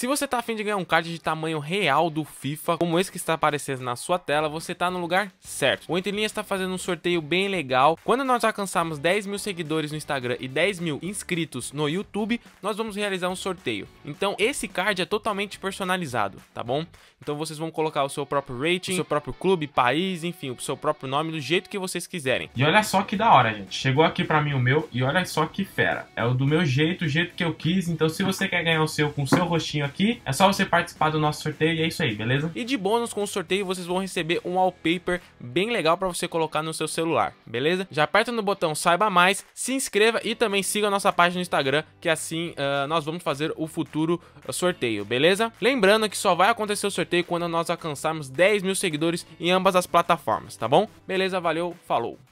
Se você tá afim de ganhar um card de tamanho real do FIFA, como esse que está aparecendo na sua tela, você tá no lugar certo. O Entre Linhas está fazendo um sorteio bem legal. Quando nós alcançarmos 10 mil seguidores no Instagram e 10 mil inscritos no YouTube, nós vamos realizar um sorteio. Então esse card é totalmente personalizado, tá bom? Então vocês vão colocar o seu próprio rating, o seu próprio clube, país, enfim, o seu próprio nome, do jeito que vocês quiserem. E olha só que da hora, gente. Chegou aqui para mim o meu e olha só que fera. É o do meu jeito, o jeito que eu quis. Então se você quer ganhar o seu com o seu rostinho aqui. É só você participar do nosso sorteio e é isso aí, beleza? E de bônus com o sorteio, vocês vão receber um wallpaper bem legal para você colocar no seu celular, beleza? Já aperta no botão saiba mais, se inscreva e também siga a nossa página no Instagram, que assim uh, nós vamos fazer o futuro eh, sorteio, beleza? Lembrando que só vai acontecer o sorteio quando nós alcançarmos 10 mil seguidores em ambas as plataformas, tá bom? Beleza, valeu, falou!